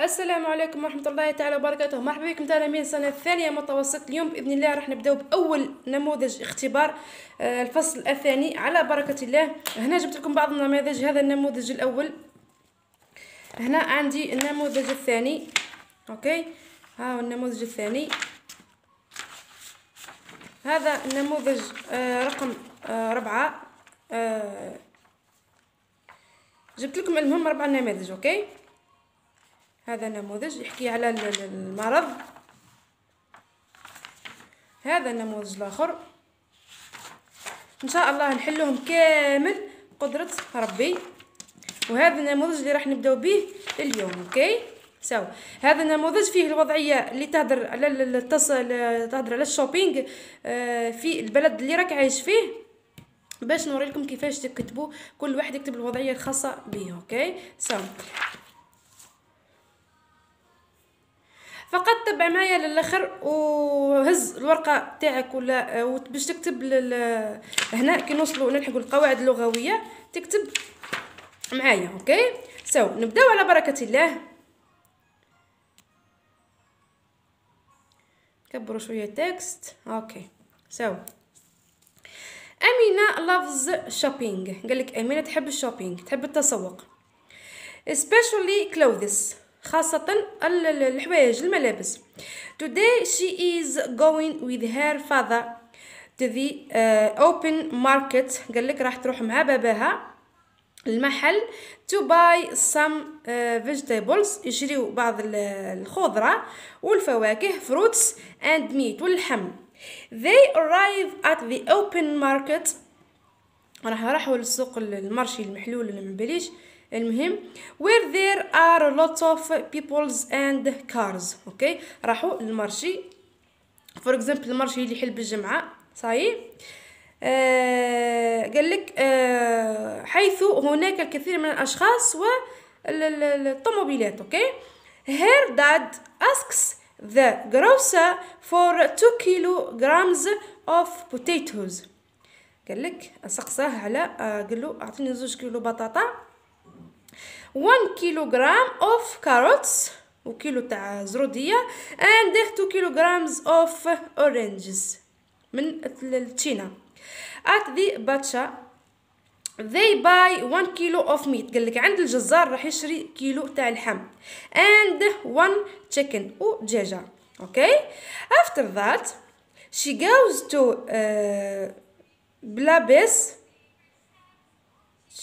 السلام عليكم ورحمة الله تعالى وبركاته مرحبا بكم تعلمين سنة الثانية متوسط اليوم بإذن الله راح نبداو بأول نموذج اختبار آه، الفصل الثاني على بركة الله هنا جبت لكم بعض النماذج هذا النموذج الأول هنا عندي النموذج الثاني أوكي ها هو النموذج الثاني هذا النموذج آه، رقم آه، ربعة جبت لكم المهم ربع نماذج أوكي هذا نموذج يحكي على المرض هذا النموذج الاخر ان شاء الله نحلوهم كامل قدرة ربي وهذا النموذج اللي راح نبداو به اليوم اوكي سو هذا النموذج فيه الوضعيه اللي تهدر على التص... تهدر على الشوبينغ آه، في البلد اللي راك عايش فيه باش نوريكم كيفاش تكتبوا كل واحد يكتب الوضعيه الخاصه به اوكي سو فقط تبع معايا للاخر وهز الورقه تاعك ولا باش تكتب لل... هنا كي نوصلوا نلحقوا القواعد اللغويه تكتب معايا اوكي سو نبداو على بركه الله كبروا شويه تكست اوكي سو امينه لافز شوبينغ قال لك امينه تحب الشوبينغ تحب التسوق especially clothes خاصة الحوايج الملابس today she is going with her father to the uh, open market قال لك راح تروح مع باباها المحل to buy some uh, vegetables يشريو بعض الخضرة والفواكه fruits and meat واللحم they arrive at the open market راح راحوا للسوق المرشي المحلول اللي مباليش المهم where there are lots of peoples and cars اوكي راحوا للمارشي فور اكزامبل المارشي اللي يحل بالجمعه صاي آه، قال لك آه، حيث هناك الكثير من الاشخاص و الطوموبيلات اوكي هير داد اسكس ذا grocer فور 2 جرامز اوف بوتيتوز قال لك سقساه على آه، قال له اعطيني زوج كيلو بطاطا 1 كيلوغرام اوف كاروتس وكيلو تاع زروديه اند 2 كيلوغرامز اوف اورنجز من التشينا ات ذا باتشا they buy 1 كيلو اوف ميت قال لك عند الجزار راح يشري كيلو تاع اللحم اند 1 و ودجاجة اوكي افتر ذات شي جوز تو بلابس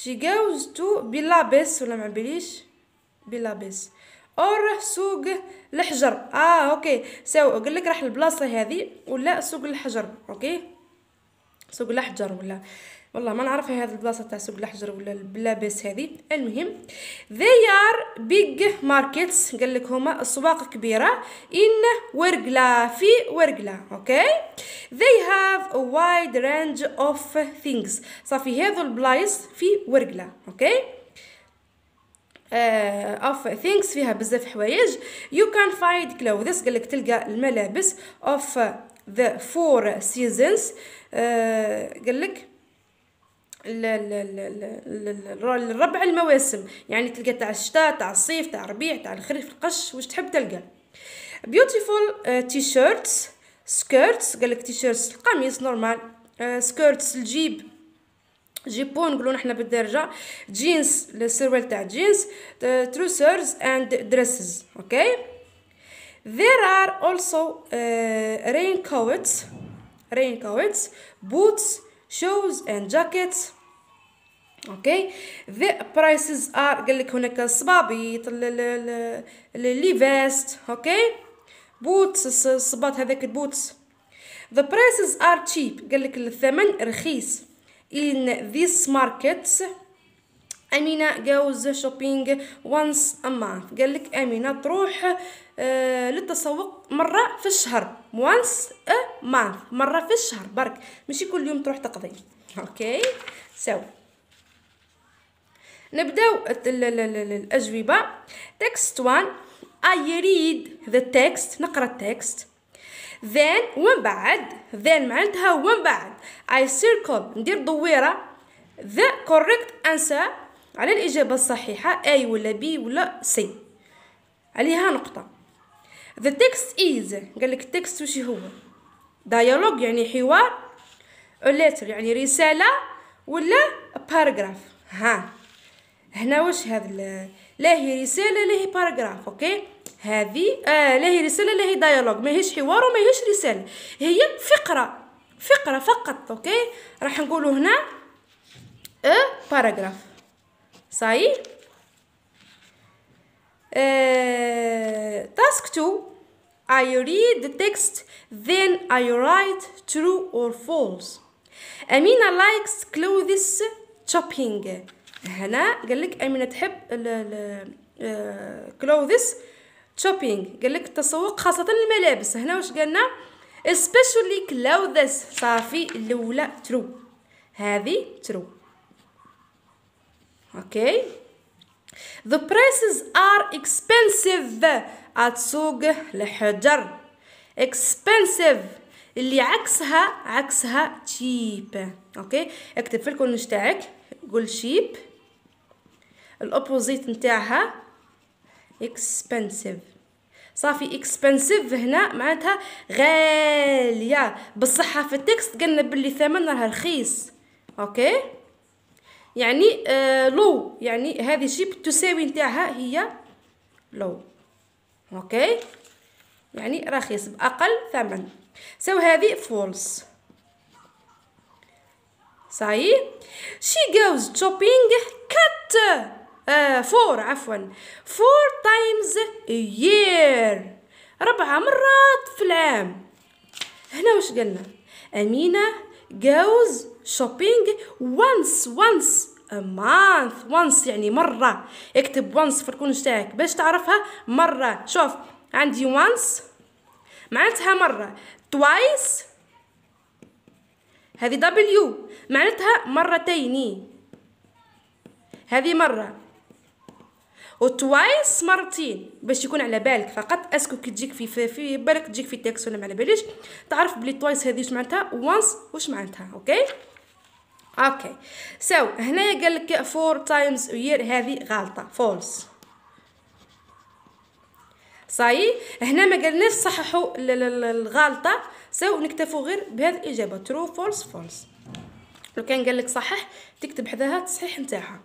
تجاوزتو بلابس ولا ما بليش بلابس اور سوق الحجر اه اوكي ساو قال لك راح البلاصه هذه ولا سوق الحجر اوكي سوق الحجر ولا والله ما نعرف هذه البلاصه تاع سوق الحجر ولا بلابس هذه المهم they are big markets قال لك هما اسواق كبيره ان ورقلا في ورقلا اوكي they have a wide range of things صافي هذو البلايص في ورقلة اوكي Uh, آه، اوف things ثينكس فيها بزاف حوايج يو كان فايند clothes قالك تلقى الملابس اوف ذا فور سيزونز قالك لك الربع المواسم يعني تلقى تاع الشتاء تاع الصيف تاع الربيع تاع الخريف القش واش تحب تلقى beautiful uh, t-shirts سكيرتس قال لك تيشيرت القميص نورمال آه، سكيرتس الجيب جيبون نقولوا نحنا بالدارجه جينز السروال تاع جينز تروسرز اند دريسز اوكي there are also uh, آه، raincoats raincoats boots shoes and jackets اوكي ذا برايسز ار قال لك هناك الصبابيط لي فيست اوكي بوتس الصباط هذاك البوتس the prices are cheap قال لك الثمن رخيص in this markets أمينة goes شوبينج once a month قال لك أمينة تروح آه، للتسوق مرة في الشهر once a month مرة في الشهر برك مش كل يوم تروح تقضي اوكي سو so. نبداو الأجوبة text 1 I read the text نقرا التكست then ومن بعد then معناتها ومن بعد I circle ندير دويرة the correct answer على الإجابة الصحيحة A ولا B ولا C عليها نقطة the text is قال لك التكست وش هو dialogue يعني حوار a letter يعني رسالة ولا paragraph ها هنا واش هذا لا هي رساله لا هي باراجراف اوكي هذه آه لا هي رساله لا هي ديالوج ماهيش حوار وماهيش رساله هي فقره فقره فقط اوكي راح نقولوا هنا ا باراجراف صاي تاسك 2 I read the text then I write true or false Amina likes clothes shopping هنا قال لك امينه تحب كلوذس شوبينغ آه، قال لك التسوق خاصه الملابس هنا واش قالنا especially clothes صافي الاولى ترو هذه ترو اوكي the prices are expensive at سوق الحجر expensive اللي عكسها عكسها cheap اوكي اكتب في الكورنيش تاعك قول cheap الاوبوزيت نتاعها اكسبنسيف صافي اكسبنسيف هنا معناتها غاليه بصح في التكست بلي باللي راه رخيص اوكي يعني آه لو يعني هذه شيب تساوي نتاعها هي لو اوكي يعني رخيص باقل ثمن سو هذه فولس صحيح شي جوز شوبينغ كات فور عفوا فور تايمز يير ربعة مرات في العام هنا واش قلنا أمينة goes shopping once once a month once يعني مرة اكتب once في الكونج تاعك باش تعرفها مرة شوف عندي once معناتها مرة توايس هذه دبليو معناتها مرتين هذه مرة وتوايس مرتين باش يكون على بالك فقط اسكو كي تجيك في في بالك تجيك في تاكس ولا ما على باليش تعرف بلي توايس هذه واش معناتها وانس واش معناتها اوكي اوكي سو so, هنايا قال لك فور تايمز يير هذه غلطه فولس صاي هنا ما قالناش صححوا الغلطه سو نكتفوا غير بهذه الاجابه ترو فولس فولس لو كان قال لك صحح تكتب حداها التصحيح نتاعها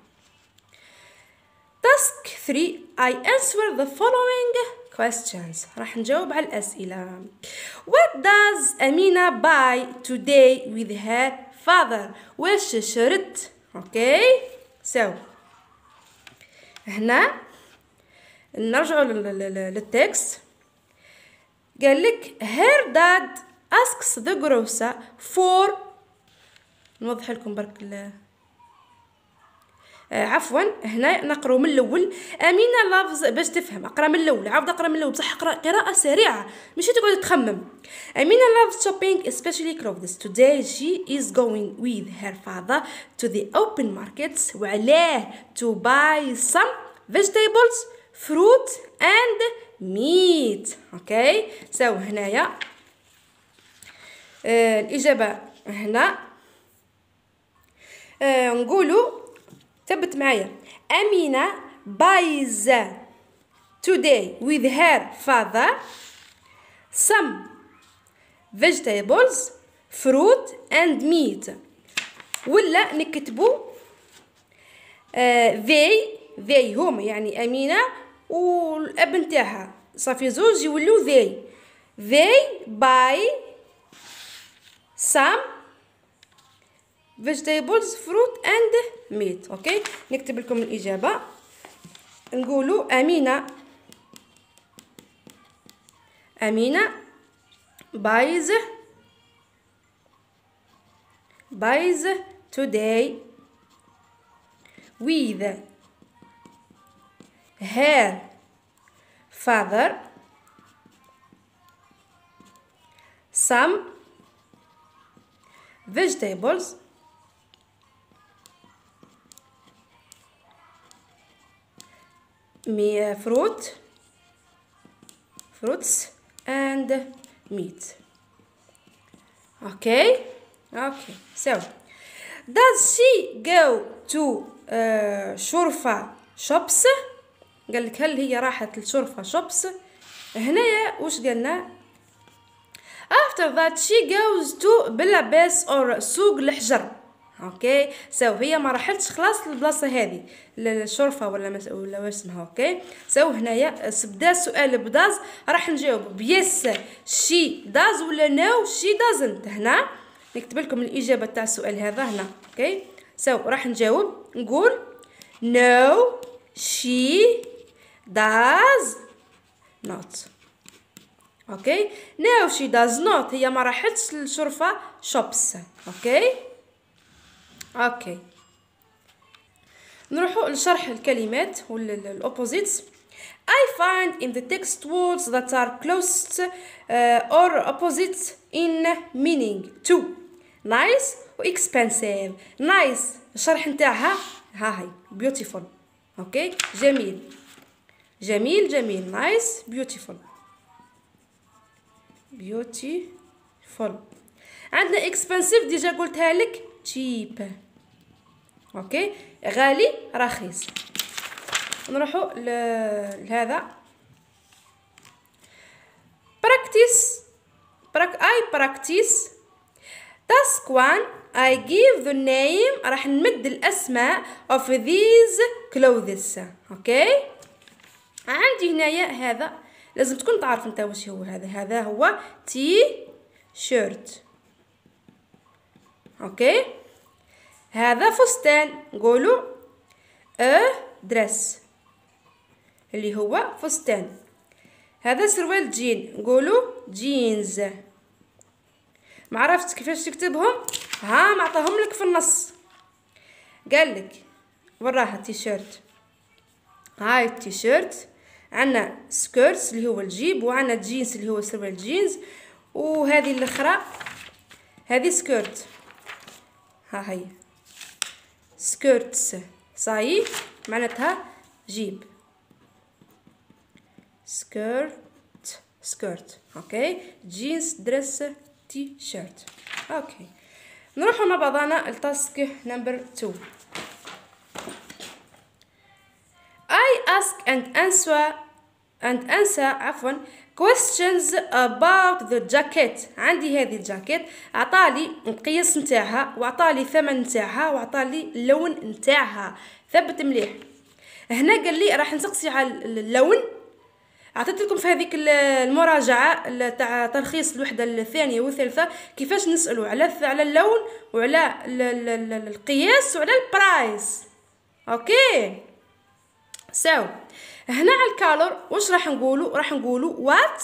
task 3 I answer the following questions راح نجاوب على الأسئلة What does Amina buy today with her father واش شرت اوكي سو هنا نرجعوا للتكست قال لك her dad asks the grocer for نوضح لكم برك آه، عفوا هنا نقرو من الاول امينه لافز باش تفهم اقرا من الاول عاود اقرا من الاول بصح اقرا قراءه سريعه ماشي تقعد تخمم امينه لافز شوبينغ سبيشلي clothes توداي شي از جوين ويذ هير فادر تو ذا اوبن ماركتس وعلاه تو باي سام فيجيتابلز فروت اند ميت اوكي سو هنايا آه، الاجابه هنا آه، نقولوا ثبت معايا أمينة بايزة today with her father some vegetables fruit and meat ولا نكتبو they they هما يعني أمينة والأب نتاعها صافي زوج يولو they they buy some vegetables فروت and meat اوكي نكتب لكم الاجابه نقولوا امينه امينه buys buys today with her father some vegetables مياه فروت فروتس اند ميت اوكي اوكي سو داز شي جو تو شرفة شوبس قال لك هل هي راحت لشرفة شوبس هنايا واش قالنا after that she goes to بلا بيس اور سوق الحجر اوكي سو هي ما رحلتش خلاص للبلاصه هذه للشرفه ولا مس... ولا واش اسمها اوكي سو هنايا بدا السؤال بداز راح نجاوب بيس شي داز ولا نو شي دازنت هنا نكتب لكم الاجابه تاع السؤال هذا هنا اوكي سو راح نجاوب نقول نو شي داز نوت اوكي نو شي داز نوت هي ما راحتش للشرفه شوبس اوكي اوكي نروحو لشرح الكلمات ولا الاوبوزيتس I find in the text words that are close uh, or opposite in meaning to nice و expensive nice الشرح نتاعها ها هي beautiful اوكي جميل جميل جميل nice beautiful beautiful عندنا expensive ديجا قلتها لك تشيب اوكي غالي رخيص نروحو لهذا براكتيس براك اي براكتيس تاسك 1 اي جيف ذا نيم راح نمد الأسماء اوف ذيز كلوذز أوكي عندي هنايا هذا لازم تكون تعرف انت واش هو هذا هذا هو تي شيرت أوكي okay. هذا فستان نقولوا ا درس اللي هو فستان هذا سروال جين نقولوا جينز ما عرفتش كيفاش تكتبهم ها معطاهم لك في النص قال لك وراها التيشيرت هاي التيشيرت عندنا سكيرتس اللي هو الجيب وعندنا جينز اللي هو سروال جينز وهذه الاخرى هذه سكيرت ها هي سكيرتس صاي معناتها جيب سكيرت سكيرت اوكي جينز دريس تي شيرت اوكي نروحوا مع بعضنا التاسك نمبر 2 I ask and answer and answer عفوا questions about the jacket عندي هذه الجاكيت عطالي القياس نتاعها وعطالي الثمن نتاعها وعطالي اللون نتاعها ثبت مليح هنا قال لي راح نسقسي على اللون عطيت لكم في هذيك المراجعه تاع ترخيص الوحده الثانيه والثالثه كيفاش نسالوا على على اللون وعلى القياس وعلى البرايس اوكي سو هنا على الكالور واش راح نقولوا راح نقولوا وات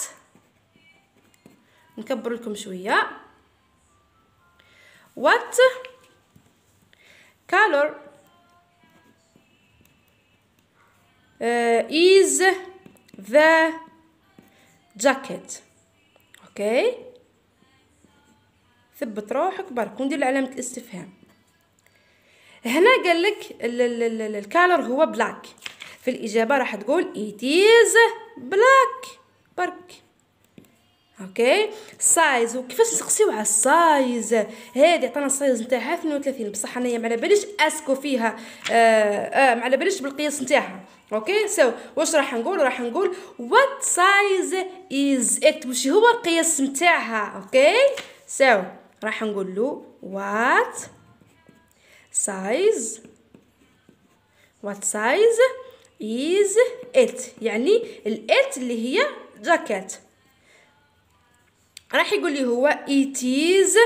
نكبر لكم شويه وات كالور از ذا جاكيت اوكي ثبت روحك برك وندير علامه الاستفهام هنا قال لك الكالور هو بلاك في الإجابة راح تقول it is black برك اوكي سايز وكيفاش نسقسيو على السايز هادي عطانا السايز نتاعها 32 بصح انايا ما على باليش اسكو فيها آه آه ما على باليش بالقياس نتاعها اوكي سو so, واش راح نقول راح نقول وات سايز از ات واش هو القياس نتاعها اوكي سو so, راح نقول له وات سايز وات سايز is it يعني الات اللي هي جاكيت راح يقول لي هو it is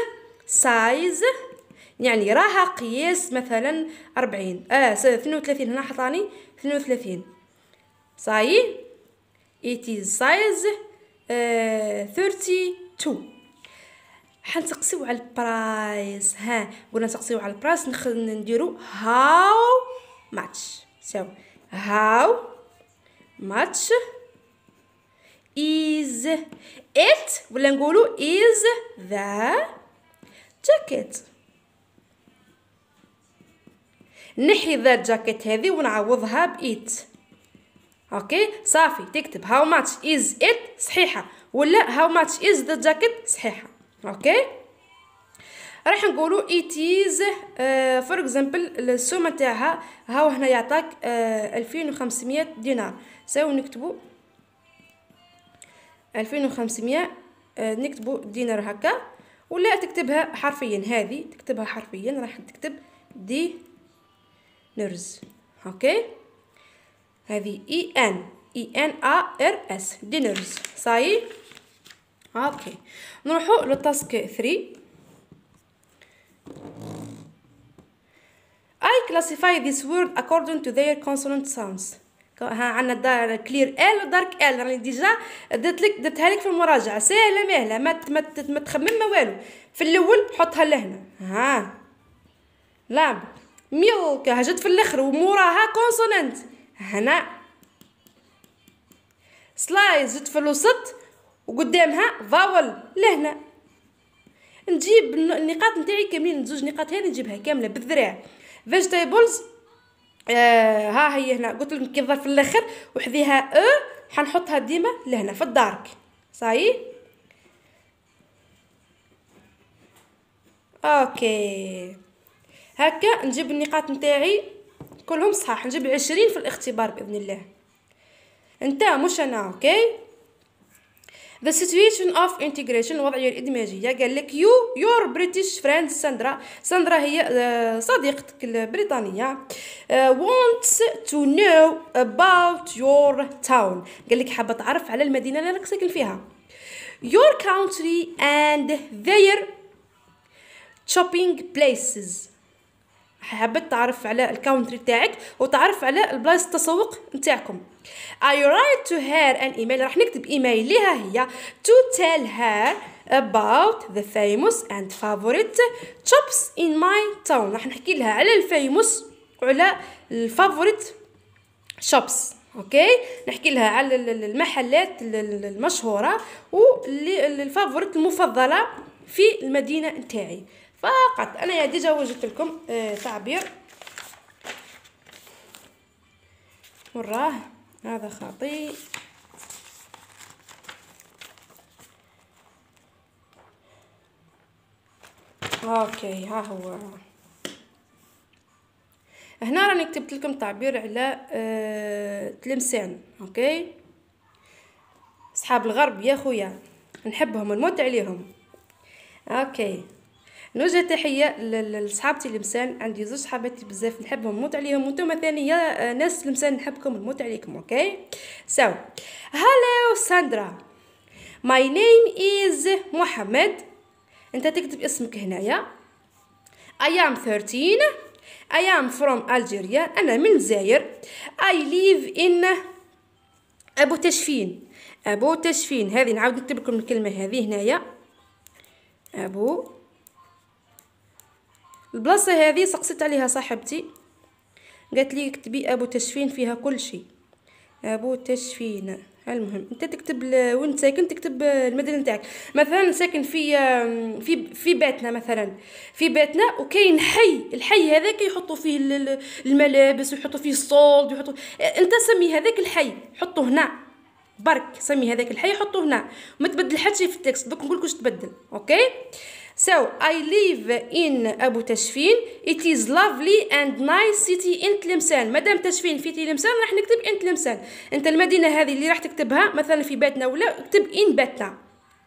size يعني راها قياس مثلا أربعين اه اثنين وثلاثين هنا حطاني اثنين وثلاثين صاي it is size آه، ثيرتي uh, تو حنتقسيو على البرايس ها قلنا نتقسيو على البرايس نديرو هاو ماتش سوا How much is it ولا نقولوا is the jacket نحي ذا الجاكيت هذه ونعوضها بإيت اوكي صافي تكتب how much is it صحيحه ولا how much is the jacket صحيحه اوكي راح نقولوا ايتيز فور اكزامبل السومه تاعها هاو هنا يعطاك آه، ألفين وخمسمية دينار ساو نكتبوا ألفين وخمسمية آه، نكتبوا دينار هكا ولا تكتبها حرفيا هذه تكتبها حرفيا راح تكتب دي نرز اوكي هذه اي ان اي ان ا ار اس دينرز صاي اوكي نروحوا للتاسك 3 I classify this word according to their consonant sounds ها عندنا دار كلير ال ودارك ال راني يعني ديجا درت لك درتها لك في المراجعه ساهله ماهله ما ما ما تخمم ما والو في الاول حطها لهنا ها لام ميلك هجت في الاخر وموراها كونسونانت هنا سلايز جت في الوسط وقدامها فاول لهنا نجيب النقاط نتاعي كاملين زوج نقاط هذه نجيبها كامله بالذراع فيجيتابلز آه ها هي هنا قلت لكم كي في الاخر وحذيها او حنحطها ديما لهنا في الدارك صاي اوكي هكا نجيب النقاط نتاعي كلهم صحاح نجيب عشرين في الاختبار باذن الله انت مش انا اوكي the situation of integration الوضعيه الادماجيه قال لك you your British friend ساندرا ساندرا هي آه، صديقتك البريطانيه آه، wants to know about your town قال لك حابه تعرف على المدينه اللي راك ساكن فيها your country and their shopping places حابه تعرف على الكاونتري تاعك وتعرف على البلايص التسوق نتاعكم I write to her an email راح نكتب ايميل لها هي to tell her about the famous and favorite shops in my town راح نحكي لها على الفيموس وعلى الفافوريت شوبس اوكي نحكي لها على المحلات المشهوره والفافوريت المفضله في المدينه نتاعي فقط انا ديجا وجدت لكم آه، تعبير وراه هذا خاطي اوكي ها هو هنا راني كتبت لكم تعبير على أه تلمسان اوكي اصحاب الغرب يا خويا نحبهم ونموت عليهم اوكي نوجه تحيه لصحابتي لمسان عندي زوج صحاباتي بزاف نحبهم نموت عليهم وانتم ثاني يا آه، ناس لمسان نحبكم نموت عليكم اوكي سو هالو ساندرا ماي نيم از محمد انت تكتب اسمك هنايا اي ام 13 اي ام فروم Algeria أنا من الجزائر اي ليف ان أبو تشفين أبو تشفين هذه نعاود نكتب لكم الكلمة هذه هنايا أبو البلاصه هذه سقسيت عليها صاحبتي قالت لي اكتبي ابو تشفين فيها كل شيء ابو تشفين المهم انت تكتب ل... وين ساكن تكتب المدينه نتاعك مثلا ساكن في في في بيتنا مثلا في بيتنا وكاين حي الحي هذاك يحطوا فيه الملابس ويحطوا فيه الصولد ويحطوا انت سمي هذاك الحي حطه هنا برك سمي هذاك الحي حطه هنا ما تبدل حتى شيء في التكست دوك نقولك واش تبدل اوكي So, I live in أبو Tashfin. It is lovely and nice city in Tlemcen. مدام تشفين في تلمسان راح نكتب in Tlemcen. أنت المدينة هذه اللي راح تكتبها مثلا في بيتنا ولا اكتب in بيتنا.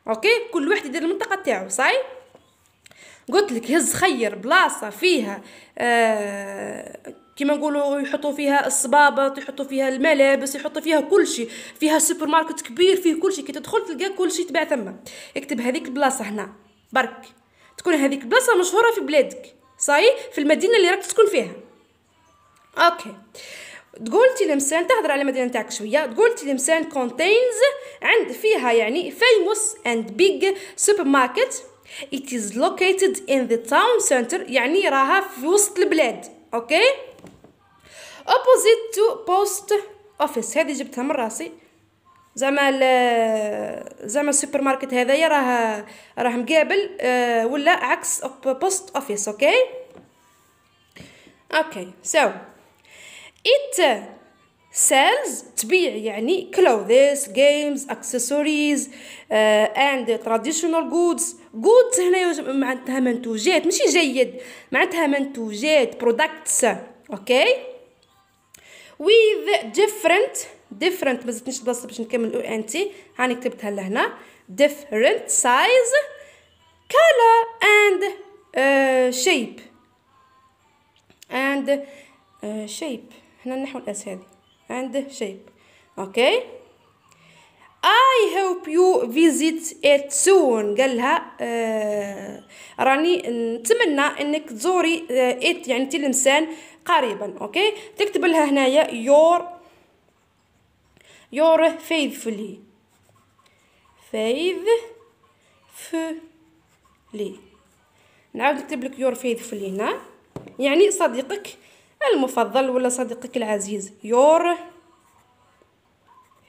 أوكي؟ كل واحد يدير المنطقة تاعو صاي؟ قلت لك هز خير بلاصة فيها آه كيما نقولوا يحطوا فيها الصبابط يحطوا فيها الملابس يحطوا فيها كل شيء فيها سوبر ماركت كبير فيه كل شيء كي تدخل تلقى كل شيء تباع ثما اكتب هذيك البلاصه هنا برك تكون هذيك بلاصه مشهوره في بلادك صاي في المدينه اللي راك تسكن فيها اوكي تقول تلمسان تهضر على المدينه نتاعك شويه تقول تلمسان كونتينز عند فيها يعني فيموس اند بيج سوبر ماركت it is located in the town center يعني راها في وسط البلاد اوكي opposite to post office هذه جبتها من راسي زعما زعما السوبر ماركت هذايا راه راه مقابل آه، ولا عكس بوست اوفيس اوكي اوكي سو ات سيلز تبيع يعني كلوذيس جيمز اكسسوارز اند تراديشنال جودز جودز هنا معناتها منتوجات ماشي جيد معناتها منتوجات برودكتس اوكي okay. with different ديفرنت مازلتنيش البلاصه باش نكمل او ان تي هاني كتبتها لهنا different size color and شيب آه، shape and آه، shape هنا النحو الاساسي and shape اوكي اي I hope you visit it soon قال آه، راني نتمنى انك تزوري ات it يعني تلمسان قريبا اوكي تكتب لها هنايا your your faithfully faithfully نعاود نكتب لك your faithfully هنا يعني صديقك المفضل ولا صديقك العزيز يور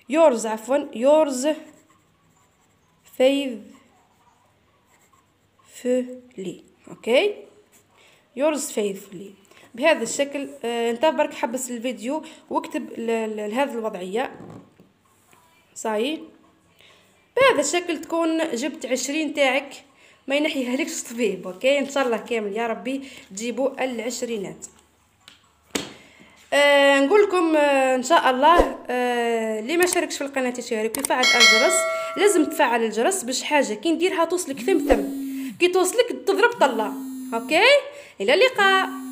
يورز عفوا يورز yours فلي اوكي yours faithfully بهذا الشكل آه انت برك حبس الفيديو واكتب لهذه الوضعيه صاي بهذا الشكل تكون جبت عشرين تاعك ما لكش طبيب اوكي ان شاء الله كامل يا ربي تجيبوا العشرينات آه، نقول لكم آه، ان شاء الله آه، اللي ما شاركش في القناه يشارك ويفعل الجرس لازم تفعل الجرس باش حاجه كي نديرها توصلك ثم ثم كي توصلك تضرب طله اوكي الى اللقاء